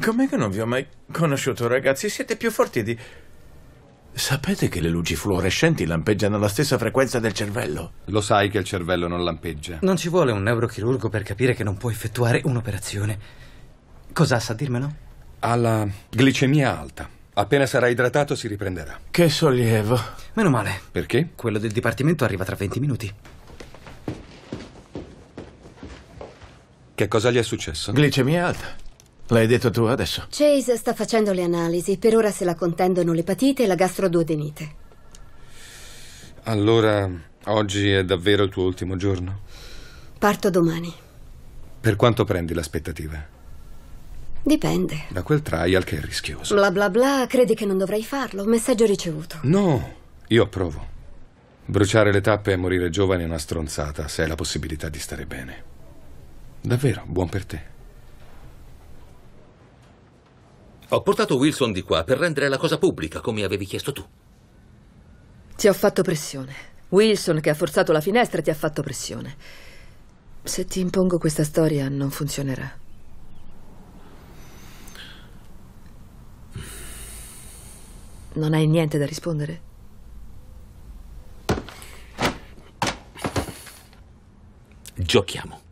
Com'è che non vi ho mai conosciuto, ragazzi? Siete più forti di... Sapete che le luci fluorescenti lampeggiano alla stessa frequenza del cervello? Lo sai che il cervello non lampeggia. Non ci vuole un neurochirurgo per capire che non può effettuare un'operazione. Cosa sa dirmelo? Ha la glicemia alta. Appena sarà idratato si riprenderà. Che sollievo. Meno male. Perché? Quello del dipartimento arriva tra 20 minuti. Che cosa gli è successo? Glicemia alta. L'hai detto tu adesso? Chase sta facendo le analisi. Per ora se la contendono l'epatite e la gastroduodenite. Allora, oggi è davvero il tuo ultimo giorno? Parto domani. Per quanto prendi l'aspettativa? Dipende. Da quel trial che è rischioso. Bla bla bla, credi che non dovrei farlo? Messaggio ricevuto. No, io approvo. Bruciare le tappe e morire giovane è una stronzata se hai la possibilità di stare bene. Davvero, buon per te. Ho portato Wilson di qua per rendere la cosa pubblica, come avevi chiesto tu. Ti ho fatto pressione. Wilson, che ha forzato la finestra, ti ha fatto pressione. Se ti impongo questa storia, non funzionerà. Non hai niente da rispondere? Giochiamo.